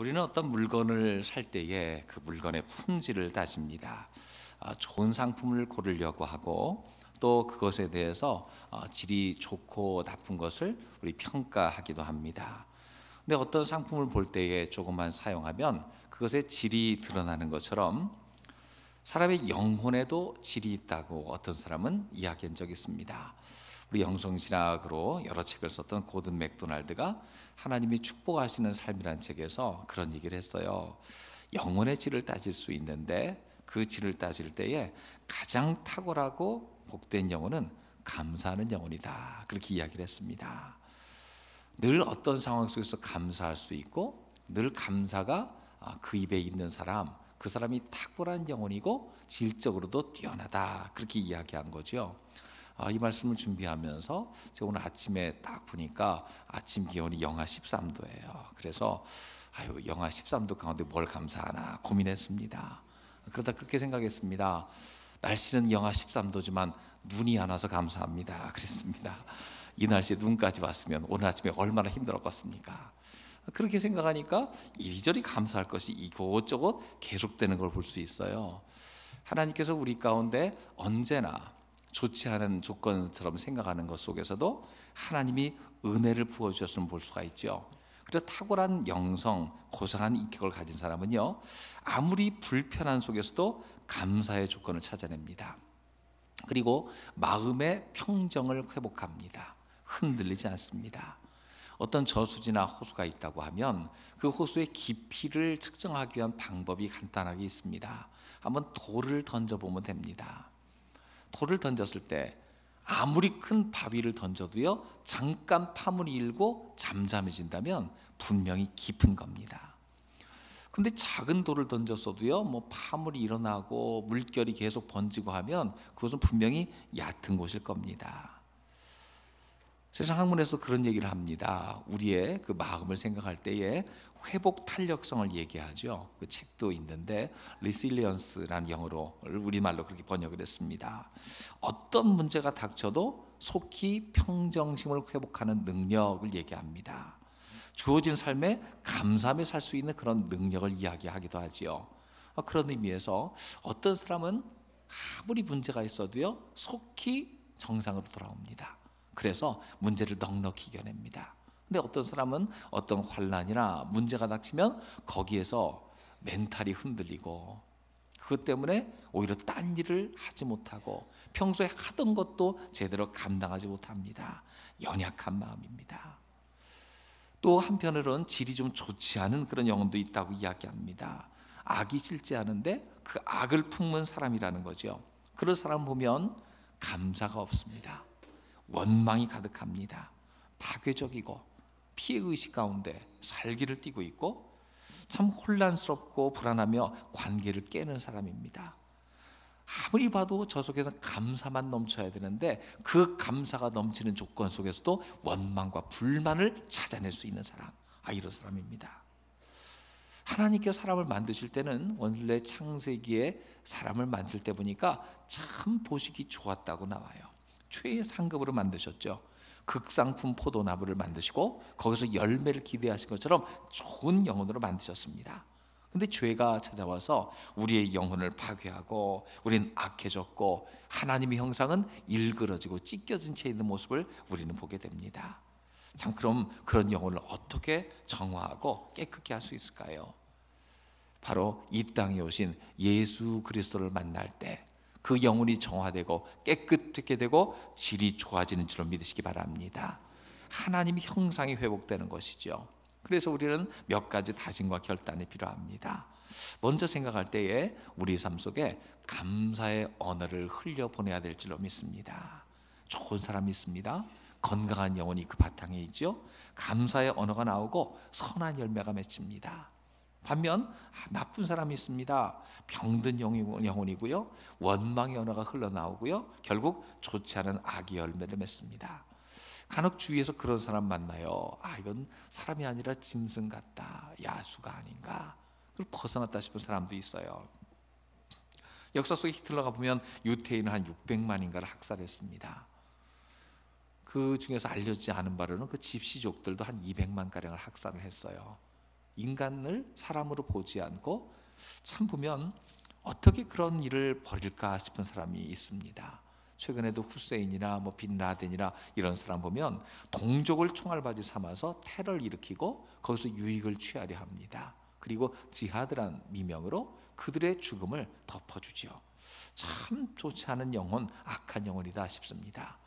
우리는 어떤 물건을 살 때에 그 물건의 품질을 따집니다. 아, 좋은 상품을 고르려고 하고 또 그것에 대해서 어, 질이 좋고 나쁜 것을 우리 평가하기도 합니다. 근데 어떤 상품을 볼 때에 조금만 사용하면 그것의 질이 드러나는 것처럼 사람의 영혼에도 질이 있다고 어떤 사람은 이야기한 적이 있습니다. 우리 영성신학으로 여러 책을 썼던 고든 맥도날드가 하나님이 축복하시는 삶이란 책에서 그런 얘기를 했어요. 영혼의 질을 따질 수 있는데 그 질을 따질 때에 가장 탁월하고 복된 영혼은 감사하는 영혼이다. 그렇게 이야기를 했습니다. 늘 어떤 상황 속에서 감사할 수 있고 늘 감사가 아, 그 입에 있는 사람 그 사람이 탁월한 영혼이고 질적으로도 뛰어나다 그렇게 이야기한 거죠. 아, 이 말씀을 준비하면서 제가 오늘 아침에 딱 보니까 아침 기온이 영하 13도예요. 그래서 아유 영하 13도 가운데 뭘 감사하나 고민했습니다. 그러다 그렇게 생각했습니다. 날씨는 영하 13도지만 눈이 안 와서 감사합니다. 그랬습니다. 이 날씨에 눈까지 왔으면 오늘 아침에 얼마나 힘들었겠습니까? 그렇게 생각하니까 이리저리 감사할 것이 이곳저곳 계속되는 걸 볼 수 있어요. 하나님께서 우리 가운데 언제나 좋지 않은 조건처럼 생각하는 것 속에서도 하나님이 은혜를 부어 주셨음을 볼 수가 있죠. 그래서 탁월한 영성, 고상한 인격을 가진 사람은요, 아무리 불편한 속에서도 감사의 조건을 찾아냅니다. 그리고 마음의 평정을 회복합니다. 흔들리지 않습니다. 어떤 저수지나 호수가 있다고 하면 그 호수의 깊이를 측정하기 위한 방법이 간단하게 있습니다. 한번 돌을 던져보면 됩니다. 돌을 던졌을 때 아무리 큰 바위를 던져도요 잠깐 파물이 일고 잠잠해진다면 분명히 깊은 겁니다. 근데 작은 돌을 던졌어도요 뭐 파물이 일어나고 물결이 계속 번지고 하면 그것은 분명히 얕은 곳일 겁니다. 세상 학문에서 그런 얘기를 합니다. 우리의 그 마음을 생각할 때에 회복 탄력성을 얘기하죠. 그 책도 있는데 리실리언스라는 영어로 우리말로 그렇게 번역을 했습니다. 어떤 문제가 닥쳐도 속히 평정심을 회복하는 능력을 얘기합니다. 주어진 삶에 감사하며 살 수 있는 그런 능력을 이야기하기도 하지요. 어, 그런 의미에서 어떤 사람은 아무리 문제가 있어도요 속히 정상으로 돌아옵니다. 그래서 문제를 넉넉히 이겨냅니다. 근데 어떤 사람은 어떤 환란이나 문제가 닥치면 거기에서 멘탈이 흔들리고 그것 때문에 오히려 딴 일을 하지 못하고 평소에 하던 것도 제대로 감당하지 못합니다. 연약한 마음입니다. 또 한편으로는 질이 좀 좋지 않은 그런 영혼도 있다고 이야기합니다. 악이 실지하는데그 악을 품은 사람이라는 거죠. 그런 사람 보면 감사가 없습니다. 원망이 가득합니다. 파괴적이고 피해 의식 가운데 살기를 띠고 있고 참 혼란스럽고 불안하며 관계를 깨는 사람입니다. 아무리 봐도 저 속에서 감사만 넘쳐야 되는데 그 감사가 넘치는 조건 속에서도 원망과 불만을 찾아낼 수 있는 사람, 아 이런 사람입니다. 하나님께 사람을 만드실 때는 원래 창세기에 사람을 만들 때 보니까 참 보식이 좋았다고 나와요. 최상급으로 만드셨죠. 극상품 포도나무를 만드시고 거기서 열매를 기대하신 것처럼 좋은 영혼으로 만드셨습니다. 근데 죄가 찾아와서 우리의 영혼을 파괴하고 우리는 악해졌고 하나님의 형상은 일그러지고 찢겨진 채 있는 모습을 우리는 보게 됩니다. 참 그럼 그런 영혼을 어떻게 정화하고 깨끗게 할수 있을까요? 바로 이 땅에 오신 예수 그리스도를 만날 때그 영혼이 정화되고 깨끗하게 되고 질이 좋아지는 줄로 믿으시기 바랍니다. 하나님 형상이 회복되는 것이죠. 그래서 우리는 몇 가지 다짐과 결단이 필요합니다. 먼저 생각할 때에 우리 삶 속에 감사의 언어를 흘려 보내야 될 줄로 믿습니다. 좋은 사람이 있습니다. 건강한 영혼이 그 바탕에 있죠. 감사의 언어가 나오고 선한 열매가 맺힙니다. 반면 아, 나쁜 사람이 있습니다. 병든 영혼이고요. 원망의 언어가 흘러나오고요. 결국 좋지 않은 악의 열매를 맺습니다. 간혹 주위에서 그런 사람 만나요. 아, 이건 사람이 아니라 짐승 같다. 야수가 아닌가. 그걸 벗어났다 싶은 사람도 있어요. 역사 속에 히틀러가 보면 유태인을 한 600만인가를 학살했습니다. 그 중에서 알려지지 않은 바로는 그 집시족들도 한 200만가량을 학살을 했어요. 인간을 사람으로 보지 않고 참 보면 어떻게 그런 일을 벌일까 싶은 사람이 있습니다. 최근에도 후세인이나 뭐 빈라덴이나 이런 사람 보면 동족을 총알바지 삼아서 테러를 일으키고 거기서 유익을 취하려 합니다. 그리고 지하드란 미명으로 그들의 죽음을 덮어주지참 좋지 않은 영혼, 악한 영혼이다 싶습니다.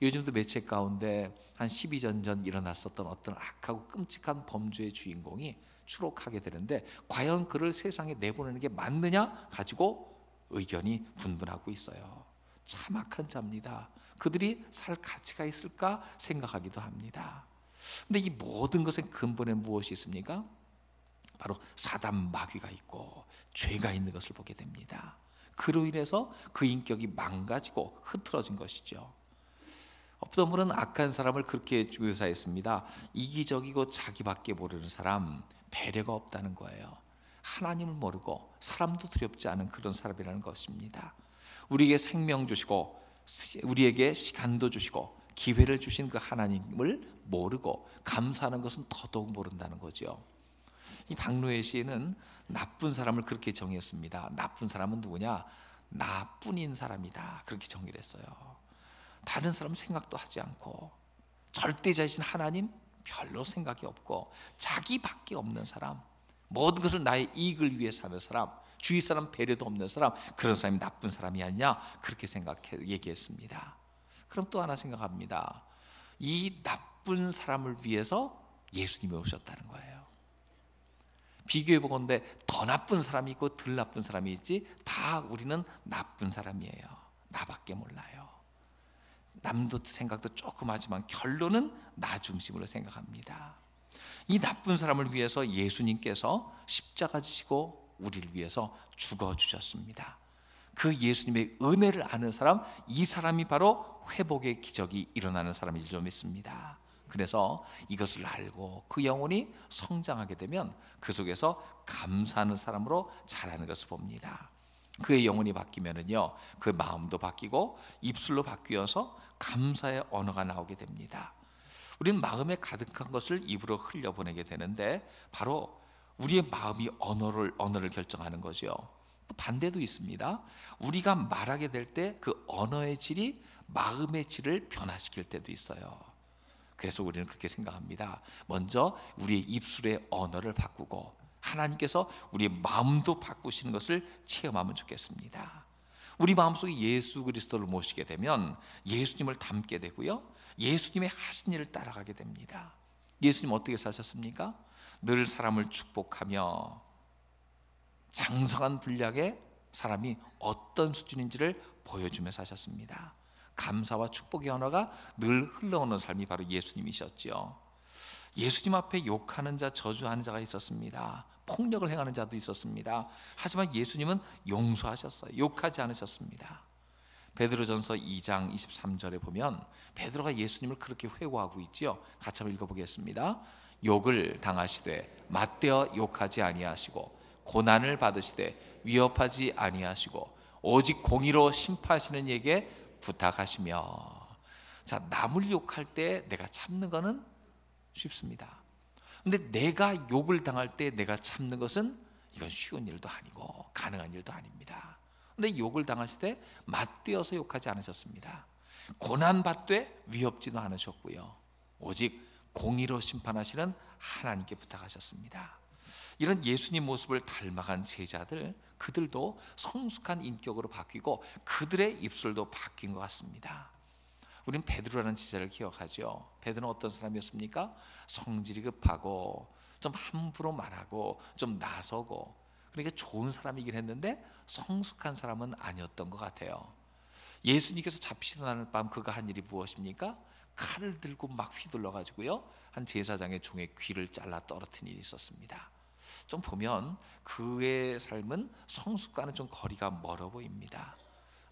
요즘도 매체 가운데 한 12년 전 일어났었던 어떤 악하고 끔찍한 범죄의 주인공이 추록하게 되는데 과연 그를 세상에 내보내는 게 맞느냐 가지고 의견이 분분하고 있어요. 참 악한 자입니다. 그들이 살 가치가 있을까 생각하기도 합니다. 근데 이 모든 것의 근본에 무엇이 있습니까? 바로 사단 마귀가 있고 죄가 있는 것을 보게 됩니다. 그로 인해서 그 인격이 망가지고 흐트러진 것이죠. 업더물은 악한 사람을 그렇게 묘사했습니다. 이기적이고 자기밖에 모르는 사람, 배려가 없다는 거예요. 하나님을 모르고 사람도 두렵지 않은 그런 사람이라는 것입니다. 우리에게 생명 주시고 우리에게 시간도 주시고 기회를 주신 그 하나님을 모르고 감사하는 것은 더더욱 모른다는 거죠. 이 박노해 시는 나쁜 사람을 그렇게 정의했습니다. 나쁜 사람은 누구냐? 나뿐인 사람이다. 그렇게 정의를 했어요. 다른 사람 생각도 하지 않고 절대자이신 하나님 별로 생각이 없고 자기밖에 없는 사람 모든 것을 나의 이익을 위해 사는 사람 주위 사람 배려도 없는 사람 그런 사람이 나쁜 사람이 아니냐 그렇게 생각해 얘기했습니다 그럼 또 하나 생각합니다 이 나쁜 사람을 위해서 예수님이 오셨다는 거예요 비교해 보건데 더 나쁜 사람이 있고 덜 나쁜 사람이 있지 다 우리는 나쁜 사람이에요 나밖에 몰라요 남도 생각도 조금 하지만 결론은 나 중심으로 생각합니다. 이 나쁜 사람을 위해서 예수님께서 십자가 지시고 우리를 위해서 죽어 주셨습니다. 그 예수님의 은혜를 아는 사람, 이 사람이 바로 회복의 기적이 일어나는 사람일 좀 있습니다. 그래서 이것을 알고 그 영혼이 성장하게 되면 그 속에서 감사하는 사람으로 자라는 것을 봅니다. 그의 영혼이 바뀌면은요, 그 마음도 바뀌고 입술로 바뀌어서 감사의 언어가 나오게 됩니다. 우리는 마음에 가득한 것을 입으로 흘려보내게 되는데 바로 우리의 마음이 언어를 언어를 결정하는 거죠. 반대도 있습니다. 우리가 말하게 될 때 그 언어의 질이 마음의 질을 변화시킬 때도 있어요. 그래서 우리는 그렇게 생각합니다. 먼저 우리의 입술의 언어를 바꾸고 하나님께서 우리의 마음도 바꾸시는 것을 체험하면 좋겠습니다. 우리 마음속에 예수 그리스도를 모시게 되면 예수님을 닮게 되고요. 예수님의 하신 일을 따라가게 됩니다. 예수님 어떻게 사셨습니까? 늘 사람을 축복하며 장성한 분량의 사람이 어떤 수준인지를 보여주며 사셨습니다. 감사와 축복의 언어가 늘 흘러오는 삶이 바로 예수님이셨지 예수님 앞에 욕하는 자, 저주하는 자가 있었습니다. 폭력을 행하는 자도 있었습니다. 하지만 예수님은 용서하셨어요. 욕하지 않으셨습니다. 베드로전서 2장 23절에 보면 베드로가 예수님을 그렇게 회고하고 있지요. 같이 한번 읽어보겠습니다. 욕을 당하시되 맞대어 욕하지 아니하시고 고난을 받으시되 위협하지 아니하시고 오직 공의로 심판하시는 이에게 부탁하시며 자 남을 욕할 때 내가 참는 거는 쉽습니다. 근데 내가 욕을 당할 때 내가 참는 것은 이건 쉬운 일도 아니고 가능한 일도 아닙니다. 근데 욕을 당하실 때 맞대어서 욕하지 않으셨습니다. 고난 받되 위협지도 않으셨고요. 오직 공의로 심판하시는 하나님께 부탁하셨습니다. 이런 예수님 모습을 닮아간 제자들 그들도 성숙한 인격으로 바뀌고 그들의 입술도 바뀐 것 같습니다. 우린 베드로라는 제자를 기억하죠. 베드로는 어떤 사람이었습니까? 성질이 급하고 좀 함부로 말하고 좀 나서고 그러니까 좋은 사람이긴 했는데 성숙한 사람은 아니었던 것 같아요. 예수님께서 잡히시던 는밤 그가 한 일이 무엇입니까? 칼을 들고 막 휘둘러 가지고요 한 제사장의 종의 귀를 잘라 떨어뜨린 일이 있었습니다. 좀 보면 그의 삶은 성숙과는 좀 거리가 멀어 보입니다.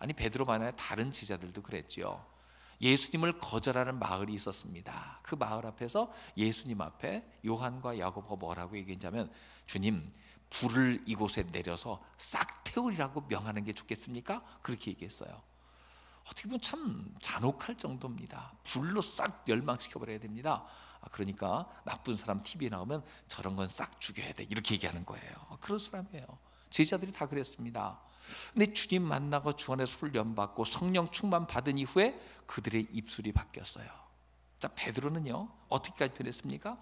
아니 베드로만의 다른 제자들도 그랬지요. 예수님을 거절하는 마을이 있었습니다. 그 마을 앞에서 예수님 앞에 요한과 야고보가 뭐라고 얘기했냐면 주님 불을 이곳에 내려서 싹 태우리라고 명하는 게 좋겠습니까? 그렇게 얘기했어요. 어떻게 보면 참 잔혹할 정도입니다. 불로 싹 멸망시켜 버려야 됩니다. 아, 그러니까 나쁜 사람 TV에 나오면 저런 건 싹 죽여야 돼 이렇게 얘기하는 거예요. 그런 사람이에요. 제자들이 다 그랬습니다. 근데 주님 만나고 주 안에서 훈련받고 성령 충만 받은 이후에 그들의 입술이 바뀌었어요. 자, 베드로는요. 어떻게까지 변했습니까?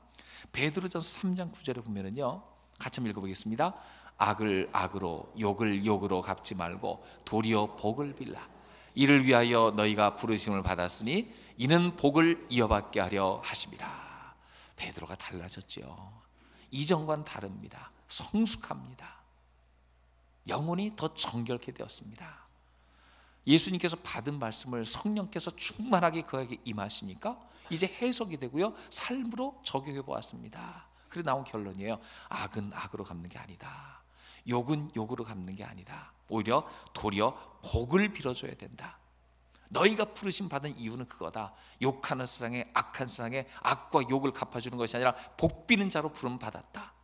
베드로전서 3장 9절에 보면은요. 같이 한번 읽어 보겠습니다. 악을 악으로 욕을 욕으로 갚지 말고 도리어 복을 빌라. 이를 위하여 너희가 부르심을 받았으니 이는 복을 이어받게 하려 하심이라. 베드로가 달라졌지요. 이전과는 다릅니다. 성숙합니다. 영혼이 더 정결케 되었습니다. 예수님께서 받은 말씀을 성령께서 충만하게 그에게 임하시니까 이제 해석이 되고요. 삶으로 적용해 보았습니다. 그래 나온 결론이에요. 악은 악으로 갚는 게 아니다. 욕은 욕으로 갚는 게 아니다. 오히려 도리어 복을 빌어줘야 된다. 너희가 부르심 받은 이유는 그거다. 욕하는 사랑에 악한 사랑에 악과 욕을 갚아주는 것이 아니라 복비는 자로 부름 받았다.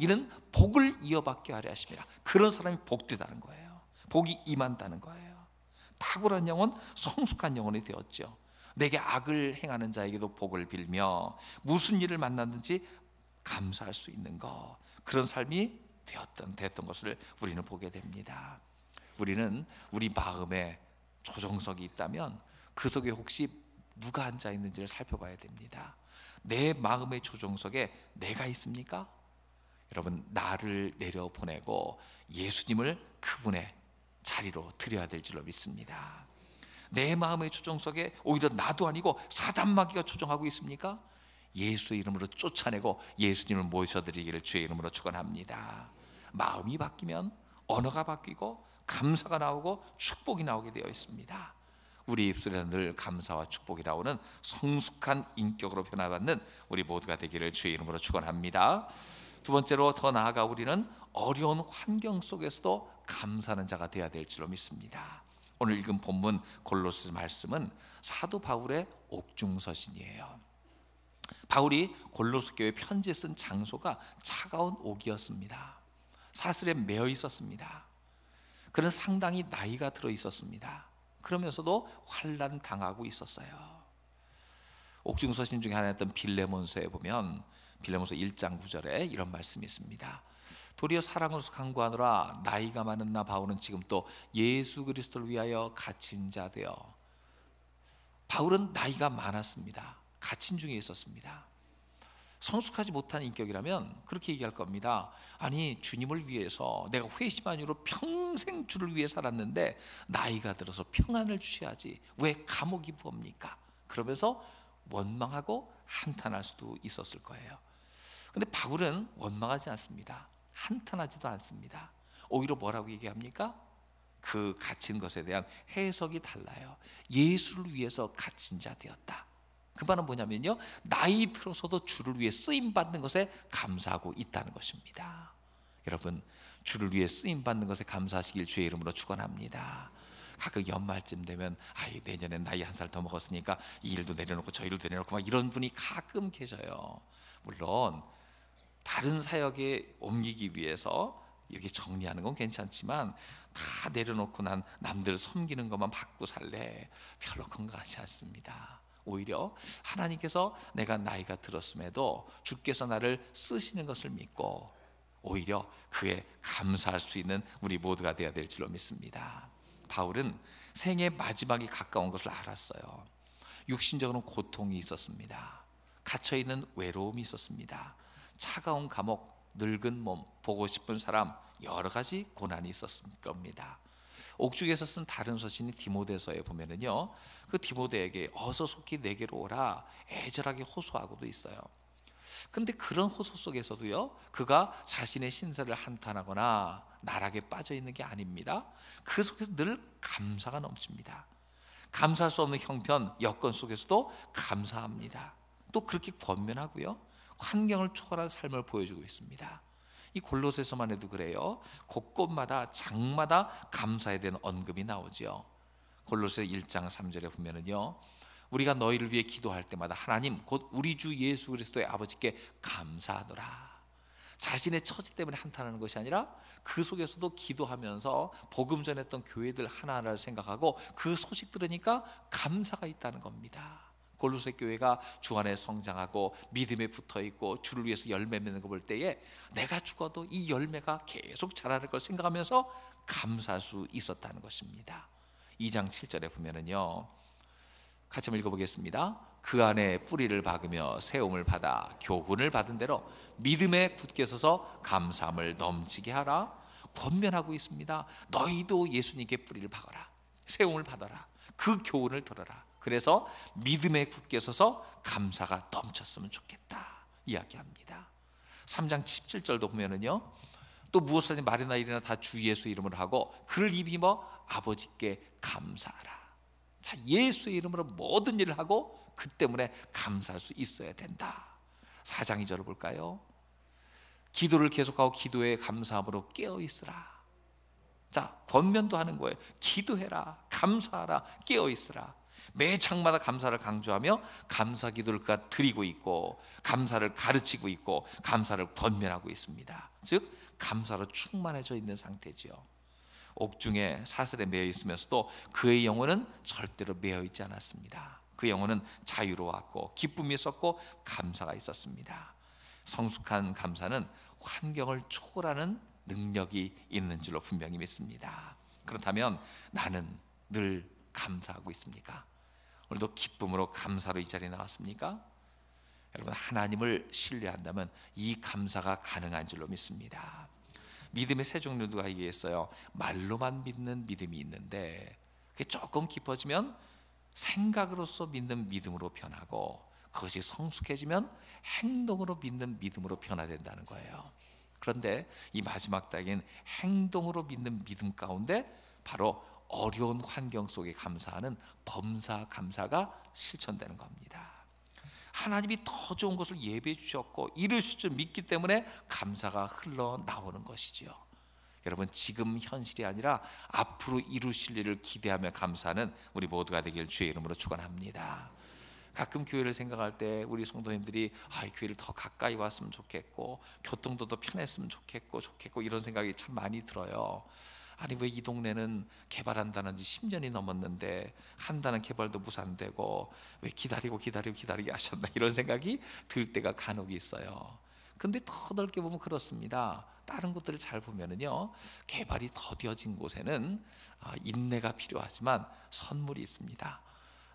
이는 복을 이어받게 하려 하십니다. 그런 사람이 복되다는 거예요. 복이 임한다는 거예요. 탁월한 영혼, 성숙한 영혼이 되었죠. 내게 악을 행하는 자에게도 복을 빌며 무슨 일을 만났는지 감사할 수 있는 것 그런 삶이 되었던 됐던 것을 우리는 보게 됩니다. 우리는 우리 마음에 조정석이 있다면 그 속에 혹시 누가 앉아 있는지를 살펴봐야 됩니다. 내 마음의 조정석에 내가 있습니까? 여러분 나를 내려보내고 예수님을 그분의 자리로 드려야 될 줄로 믿습니다. 내 마음의 추종 속에 오히려 나도 아니고 사단마귀가 추종하고 있습니까? 예수 이름으로 쫓아내고 예수님을 모셔드리기를 주의 이름으로 축원합니다. 마음이 바뀌면 언어가 바뀌고 감사가 나오고 축복이 나오게 되어 있습니다. 우리 입술에 늘 감사와 축복이 나오는 성숙한 인격으로 변화받는 우리 모두가 되기를 주의 이름으로 축원합니다. 두 번째로 더 나아가 우리는 어려운 환경 속에서도 감사하는 자가 되어야 될 줄로 믿습니다. 오늘 읽은 본문 골로스 말씀은 사도 바울의 옥중서신이에요. 바울이 골로스 교회 편지 쓴 장소가 차가운 옥이었습니다. 사슬에 매여 있었습니다. 그는 상당히 나이가 들어 있었습니다. 그러면서도 환란 당하고 있었어요. 옥중서신 중에 하나였던 빌레몬서에 보면 빌레모서 1장 9절에 이런 말씀이 있습니다. 도리어 사랑으로 강구하노라 나이가 많은 나 바울은 지금 또 예수 그리스도를 위하여 갇힌 자 되어 바울은 나이가 많았습니다. 갇힌 중에 있었습니다. 성숙하지 못한 인격이라면 그렇게 얘기할 겁니다. 아니 주님을 위해서 내가 회심 안으로 평생 주를 위해 살았는데 나이가 들어서 평안을 주셔야지 왜 감옥이 부합니까? 그러면서 원망하고 한탄할 수도 있었을 거예요. 근데 바울은 원망하지 않습니다. 한탄하지도 않습니다. 오히려 뭐라고 얘기합니까? 그 갇힌 것에 대한 해석이 달라요. 예수를 위해서 갇힌 자 되었다. 그 말은 뭐냐면요. 나이 들어서도 주를 위해 쓰임 받는 것에 감사하고 있다는 것입니다. 여러분, 주를 위해 쓰임 받는 것에 감사하시길 주의 이름으로 축원합니다. 가끔 연말쯤 되면 아이 내년에 나이 한 살 더 먹었으니까 이 일도 내려놓고 저 일도 내려놓고 막 이런 분이 가끔 계셔요. 물론 다른 사역에 옮기기 위해서 여기 정리하는 건 괜찮지만 다 내려놓고 난 남들 섬기는 것만 받고 살래 별로 건강하지 않습니다. 오히려 하나님께서 내가 나이가 들었음에도 주께서 나를 쓰시는 것을 믿고 오히려 그에 감사할 수 있는 우리 모두가 되어야 될 줄로 믿습니다. 바울은 생의 마지막이 가까운 것을 알았어요. 육신적으로 고통이 있었습니다. 갇혀 있는 외로움이 있었습니다. 차가운 감옥, 늙은 몸, 보고 싶은 사람 여러 가지 고난이 있었을 겁니다. 옥중에서 쓴 다른 서신이 디모데서에 보면은요. 그 디모데에게 어서 속히 내게로 오라 애절하게 호소하고도 있어요. 근데 그런 호소 속에서도요. 그가 자신의 신세를 한탄하거나 나락에 빠져 있는 게 아닙니다. 그 속에서 늘 감사가 넘칩니다. 감사할 수 없는 형편 여건 속에서도 감사합니다. 또 그렇게 권면하고요. 환경을 초월한 삶을 보여주고 있습니다. 이 골로새서만 해도 그래요. 곳곳마다 장마다 감사에 대한 언급이 나오지요. 골로새 1장 3절에 보면은요. 우리가 너희를 위해 기도할 때마다 하나님 곧 우리 주 예수 그리스도의 아버지께 감사하노라. 자신의 처지 때문에 한탄하는 것이 아니라 그 속에서도 기도하면서 복음 전했던 교회들 하나하나를 생각하고 그 소식 들으니까 감사가 있다는 겁니다. 골로새 교회가 주 안에 성장하고 믿음에 붙어 있고 주를 위해서 열매 맺는 거볼 때에 내가 죽어도 이 열매가 계속 자라는 걸 생각하면서 감사할 수 있었다는 것입니다. 2장 7절에 보면은요. 같이 한번 읽어보겠습니다. 그 안에 뿌리를 박으며 세움을 받아 교훈을 받은 대로 믿음에 굳게 서서 감사함을 넘치게 하라. 권면하고 있습니다. 너희도 예수님께 뿌리를 박아라. 세움을 받아라. 그 교훈을 들어라. 그래서 믿음에 굳게 서서 감사가 넘쳤으면 좋겠다 이야기합니다. 3장 17절도 보면은요. 또 무엇을 든 말이나 일이나 다 주 예수 이름으로 하고 그를 입이며 아버지께 감사하라. 자, 예수 이름으로 모든 일을 하고 그 때문에 감사할 수 있어야 된다. 4장 2절을 볼까요? 기도를 계속하고 기도에 감사함으로 깨어 있으라. 자, 권면도 하는 거예요. 기도해라. 감사하라. 깨어 있으라. 매 장마다 감사를 강조하며 감사 기도를 그가 드리고 있고 감사를 가르치고 있고 감사를 권면하고 있습니다. 즉 감사로 충만해져 있는 상태지요. 옥중에 사슬에 매여 있으면서도 그의 영혼은 절대로 매여 있지 않았습니다. 그 영혼은 자유로웠고 기쁨이 있었고 감사가 있었습니다. 성숙한 감사는 환경을 초월하는 능력이 있는 줄로 분명히 믿습니다. 그렇다면 나는 늘 감사하고 있습니까? 오늘도 기쁨으로 감사로 이 자리에 나왔습니까? 여러분 하나님을 신뢰한다면 이 감사가 가능한 줄로 믿습니다. 믿음의 세 종류 가 얘기했어요? 말로만 믿는 믿음이 있는데 그게 조금 깊어지면 생각으로서 믿는 믿음으로 변하고 그것이 성숙해지면 행동으로 믿는 믿음으로 변화된다는 거예요. 그런데 이 마지막 단계인 행동으로 믿는 믿음 가운데 바로 어려운 환경 속에 감사하는 범사 감사가 실천되는 겁니다. 하나님이 더 좋은 것을 예배해 주셨고 이루실 줄 믿기 때문에 감사가 흘러나오는 것이지요. 여러분 지금 현실이 아니라 앞으로 이루실 일을 기대하며 감사하는 우리 모두가 되길 주의 이름으로 축원합니다. 가끔 교회를 생각할 때 우리 성도님들이 아, 교회를 더 가까이 왔으면 좋겠고 교통도 더 편했으면 좋겠고 좋겠고 이런 생각이 참 많이 들어요. 아니 왜 이 동네는 개발한다는 지 10년이 넘었는데 한다는 개발도 무산되고 왜 기다리고 기다리고 기다리게 하셨나 이런 생각이 들 때가 간혹 있어요. 근데 더 넓게 보면 그렇습니다. 다른 곳들을 잘 보면은요, 개발이 더뎌진 곳에는 아, 인내가 필요하지만 선물이 있습니다.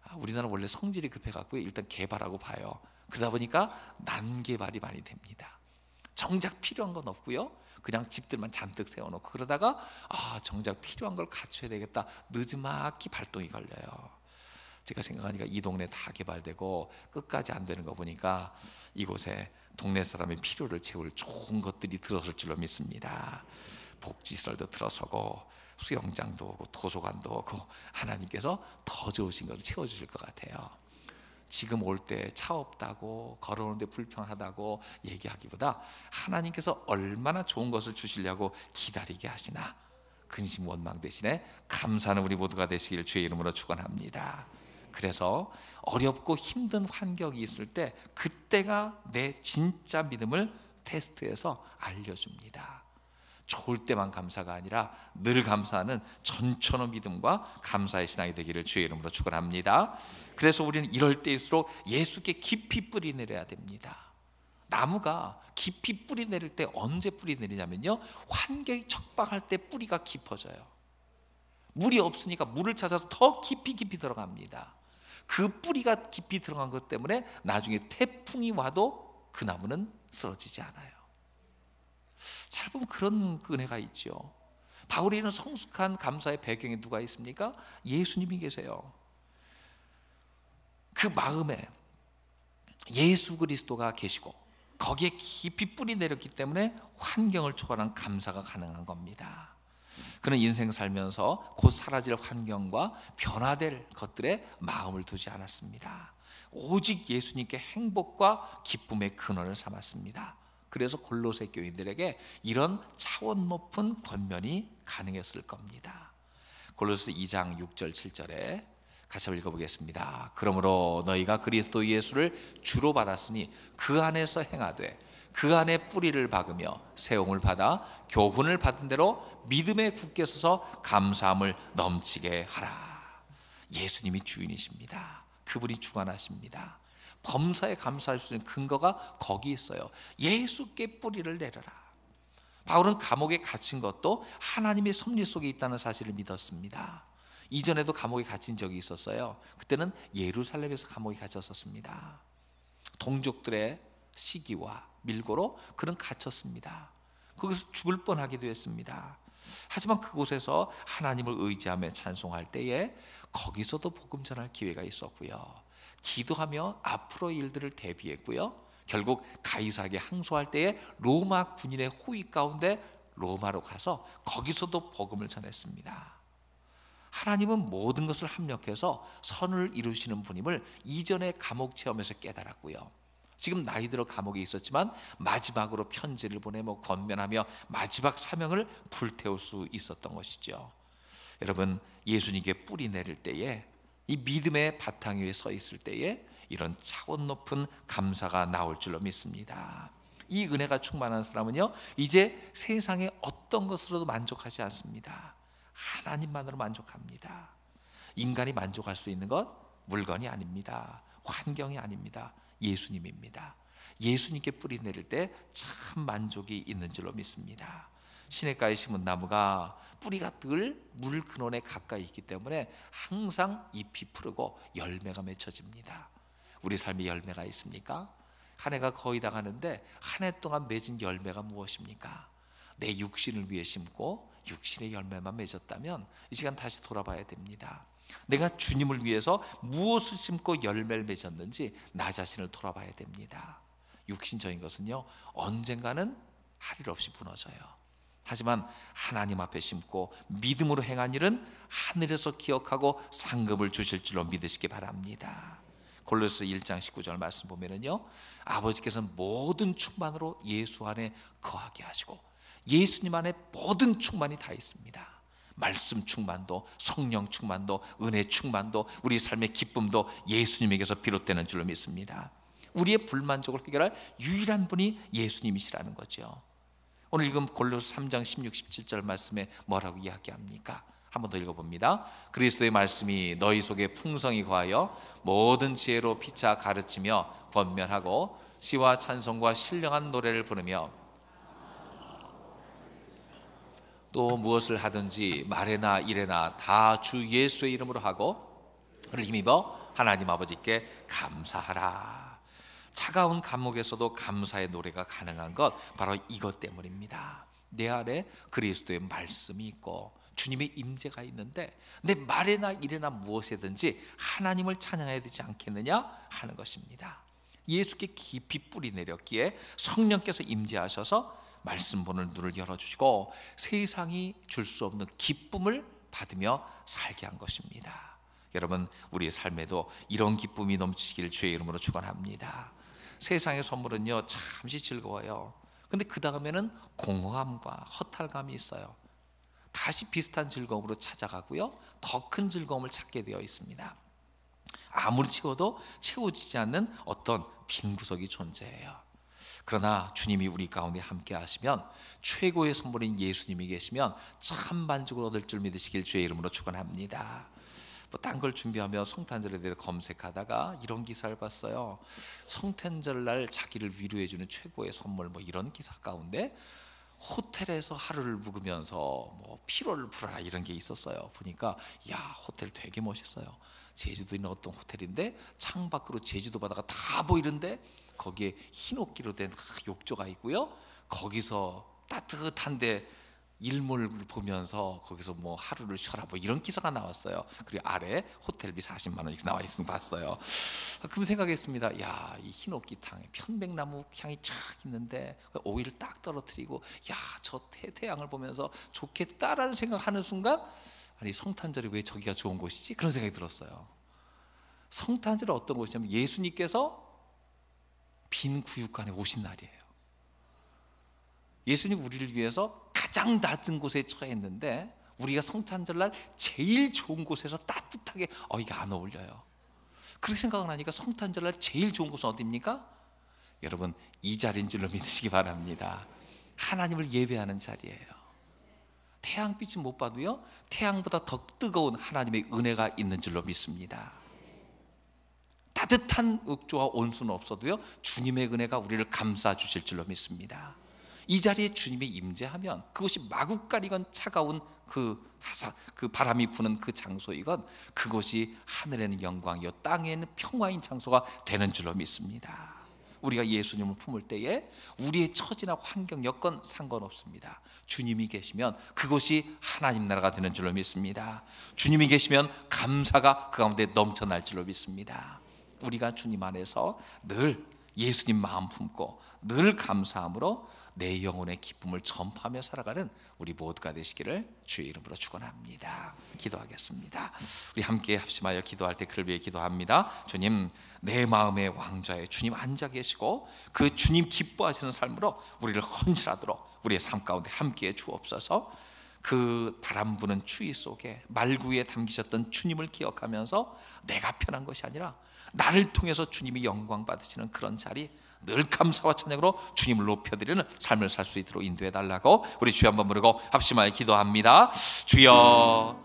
아, 우리나라 원래 성질이 급해갖고 일단 개발하고 봐요. 그러다 보니까 난개발이 많이 됩니다. 정작 필요한 건 없고요. 그냥 집들만 잔뜩 세워놓고 그러다가 아 정작 필요한 걸 갖춰야 되겠다 늦지막히 발동이 걸려요. 제가 생각하니까 이 동네 다 개발되고 끝까지 안 되는 거 보니까 이곳에 동네 사람의 필요를 채울 좋은 것들이 들어설 줄로 믿습니다. 복지설도 들어서고 수영장도 오고 도서관도 오고 하나님께서 더 좋으신 것 채워주실 것 같아요. 지금 올 때 차 없다고 걸어오는데 불편하다고 얘기하기보다 하나님께서 얼마나 좋은 것을 주시려고 기다리게 하시나 근심 원망 대신에 감사하는 우리 모두가 되시길 주의 이름으로 축원합니다. 그래서 어렵고 힘든 환경이 있을 때 그때가 내 진짜 믿음을 테스트해서 알려줍니다. 좋을 때만 감사가 아니라 늘 감사하는 전천후 믿음과 감사의 신앙이 되기를 주의 이름으로 축원합니다. 그래서 우리는 이럴 때일수록 예수께 깊이 뿌리 내려야 됩니다. 나무가 깊이 뿌리 내릴 때 언제 뿌리 내리냐면요. 환경이 적박할 때 뿌리가 깊어져요. 물이 없으니까 물을 찾아서 더 깊이 깊이 들어갑니다. 그 뿌리가 깊이 들어간 것 때문에 나중에 태풍이 와도 그 나무는 쓰러지지 않아요. 보면 그런 그 은혜가 있죠. 바울이 이런 성숙한 감사의 배경에 누가 있습니까? 예수님이 계세요. 그 마음에 예수 그리스도가 계시고 거기에 깊이 뿌리 내렸기 때문에 환경을 초월한 감사가 가능한 겁니다. 그는 인생 살면서 곧 사라질 환경과 변화될 것들에 마음을 두지 않았습니다. 오직 예수님께 행복과 기쁨의 근원을 삼았습니다. 그래서 골로새 교인들에게 이런 차원 높은 권면이 가능했을 겁니다. 골로새 2장 6절 7절에 같이 읽어보겠습니다. 그러므로 너희가 그리스도 예수를 주로 받았으니 그 안에서 행하되 그 안에 뿌리를 박으며 세움을 받아 교훈을 받은 대로 믿음에 굳게 서서 감사함을 넘치게 하라. 예수님이 주인이십니다. 그분이 주관하십니다. 범사에 감사할 수 있는 근거가 거기 있어요. 예수께 뿌리를 내려라. 바울은 감옥에 갇힌 것도 하나님의 섭리 속에 있다는 사실을 믿었습니다. 이전에도 감옥에 갇힌 적이 있었어요. 그때는 예루살렘에서 감옥에 갇혔었습니다. 동족들의 시기와 밀고로 그는 갇혔습니다. 거기서 죽을 뻔하기도 했습니다. 하지만 그곳에서 하나님을 의지하며 찬송할 때에 거기서도 복음 전할 기회가 있었고요. 기도하며 앞으로 일들을 대비했고요. 결국 가이사에게 항소할 때에 로마 군인의 호위 가운데 로마로 가서 거기서도 복음을 전했습니다. 하나님은 모든 것을 합력해서 선을 이루시는 분임을 이전의 감옥 체험에서 깨달았고요. 지금 나이 들어 감옥에 있었지만 마지막으로 편지를 보내며 건면하며 마지막 사명을 불태울 수 있었던 것이죠. 여러분 예수님께 뿌리 내릴 때에 이 믿음의 바탕 위에 서 있을 때에 이런 차원 높은 감사가 나올 줄로 믿습니다. 이 은혜가 충만한 사람은요, 이제 세상의 어떤 것으로도 만족하지 않습니다. 하나님만으로 만족합니다. 인간이 만족할 수 있는 것 물건이 아닙니다. 환경이 아닙니다. 예수님입니다. 예수님께 뿌리 내릴 때 참 만족이 있는 줄로 믿습니다. 시냇가에 심은 나무가 뿌리가 늘 물 근원에 가까이 있기 때문에 항상 잎이 푸르고 열매가 맺혀집니다. 우리 삶에 열매가 있습니까? 한 해가 거의 다 가는데 한 해 동안 맺은 열매가 무엇입니까? 내 육신을 위해 심고 육신의 열매만 맺었다면 이 시간 다시 돌아봐야 됩니다. 내가 주님을 위해서 무엇을 심고 열매를 맺었는지 나 자신을 돌아봐야 됩니다. 육신적인 것은요 언젠가는 할일 없이 무너져요. 하지만 하나님 앞에 심고 믿음으로 행한 일은 하늘에서 기억하고 상급을 주실 줄로 믿으시기 바랍니다. 골로스 1장 19절 말씀 보면은요. 아버지께서는 모든 충만으로 예수 안에 거하게 하시고 예수님 안에 모든 충만이 다 있습니다. 말씀 충만도 성령 충만도 은혜 충만도 우리 삶의 기쁨도 예수님에게서 비롯되는 줄로 믿습니다. 우리의 불만족을 해결할 유일한 분이 예수님이시라는 거죠. 오늘 읽은 골로스 3장 16, 17절 말씀에 뭐라고 이야기합니까? 한번더 읽어봅니다. 그리스도의 말씀이 너희 속에 풍성히 과하여 모든 지혜로 피차 가르치며 권면하고 시와 찬송과 신령한 노래를 부르며 또 무엇을 하든지 말에나 일에나 다 주 예수의 이름으로 하고 그를 힘입어 하나님 아버지께 감사하라. 차가운 감옥에서도 감사의 노래가 가능한 것 바로 이것 때문입니다. 내 안에 그리스도의 말씀이 있고 주님의 임재가 있는데 내 말이나 일이나 무엇이든지 하나님을 찬양해야 되지 않겠느냐 하는 것입니다. 예수께 깊이 뿌리 내렸기에 성령께서 임재하셔서 말씀 보는 눈을 열어주시고 세상이 줄 수 없는 기쁨을 받으며 살게 한 것입니다. 여러분 우리의 삶에도 이런 기쁨이 넘치길 주의 이름으로 축원합니다. 세상의 선물은요 잠시 즐거워요. 근데 그 다음에는 공허함과 허탈감이 있어요. 다시 비슷한 즐거움으로 찾아가고요. 더 큰 즐거움을 찾게 되어 있습니다. 아무리 채워도 채워지지 않는 어떤 빈 구석이 존재해요. 그러나 주님이 우리 가운데 함께 하시면 최고의 선물인 예수님이 계시면 참 만족을 얻을 줄 믿으시길 주의 이름으로 축원합니다. 또딴걸 뭐 준비하며 성탄절에 대해 검색하다가 이런 기사를 봤어요. 성탄절 날 자기를 위로해 주는 최고의 선물 뭐 이런 기사 가운데 호텔에서 하루를 묵으면서 뭐 피로를 풀어라 이런 게 있었어요. 보니까 야 호텔 되게 멋있어요. 제주도 있는 어떤 호텔인데 창 밖으로 제주도 바다가 다 보이는데 거기에 흰 옷기로 된 그 욕조가 있고요. 거기서 따뜻한데 일몰을 보면서 거기서 뭐 하루를 쉬어라 뭐 이런 기사가 나왔어요. 그리고 아래 호텔비 40만 원 이렇게 나와 있는 거 봤어요. 아, 그럼 생각했습니다. 야, 이 흰옥기탕에 편백나무 향이 쫙 있는데 오일 을딱 떨어뜨리고 야, 저 태, 태양을 보면서 좋겠다라는 생각하는 순간 아니 성탄절이 왜 저기가 좋은 곳이지? 그런 생각이 들었어요. 성탄절은 어떤 곳이냐면 예수님께서 빈 구육간에 오신 날이에요. 예수님 우리를 위해서 가장 낮은 곳에 처했는데 우리가 성탄절날 제일 좋은 곳에서 따뜻하게 어 이게 안 어울려요. 그렇게 생각을 하니까 성탄절날 제일 좋은 곳은 어디입니까? 여러분 이 자리인 줄로 믿으시기 바랍니다. 하나님을 예배하는 자리예요. 태양빛은 못 봐도요. 태양보다 더 뜨거운 하나님의 은혜가 있는 줄로 믿습니다. 따뜻한 옥조와 온수는 없어도요. 주님의 은혜가 우리를 감싸 주실 줄로 믿습니다. 이 자리에 주님이 임재하면 그것이 마구가리건 차가운 그 하사 그 바람이 부는 그 장소이건 그것이 하늘에는 영광이요 땅에는 평화인 장소가 되는 줄로 믿습니다. 우리가 예수님을 품을 때에 우리의 처지나 환경 여건 상관없습니다. 주님이 계시면 그것이 하나님 나라가 되는 줄로 믿습니다. 주님이 계시면 감사가 그 가운데 넘쳐날 줄로 믿습니다. 우리가 주님 안에서 늘 예수님 마음 품고 늘 감사함으로 내 영혼의 기쁨을 전파하며 살아가는 우리 모두가 되시기를 주의 이름으로 축원합니다. 기도하겠습니다. 우리 함께 합심하여 기도할 때 그를 위해 기도합니다. 주님, 내 마음의 왕좌에 주님 앉아 계시고 그 주님 기뻐하시는 삶으로 우리를 헌신하도록 우리의 삶 가운데 함께 주옵소서. 그 바람 부는 추위 속에 말구에 담기셨던 주님을 기억하면서 내가 편한 것이 아니라 나를 통해서 주님이 영광 받으시는 그런 자리 늘 감사와 찬양으로 주님을 높여드리는 삶을 살 수 있도록 인도해 달라고 우리 주여 한번 부르고 합심하여 기도합니다. 주여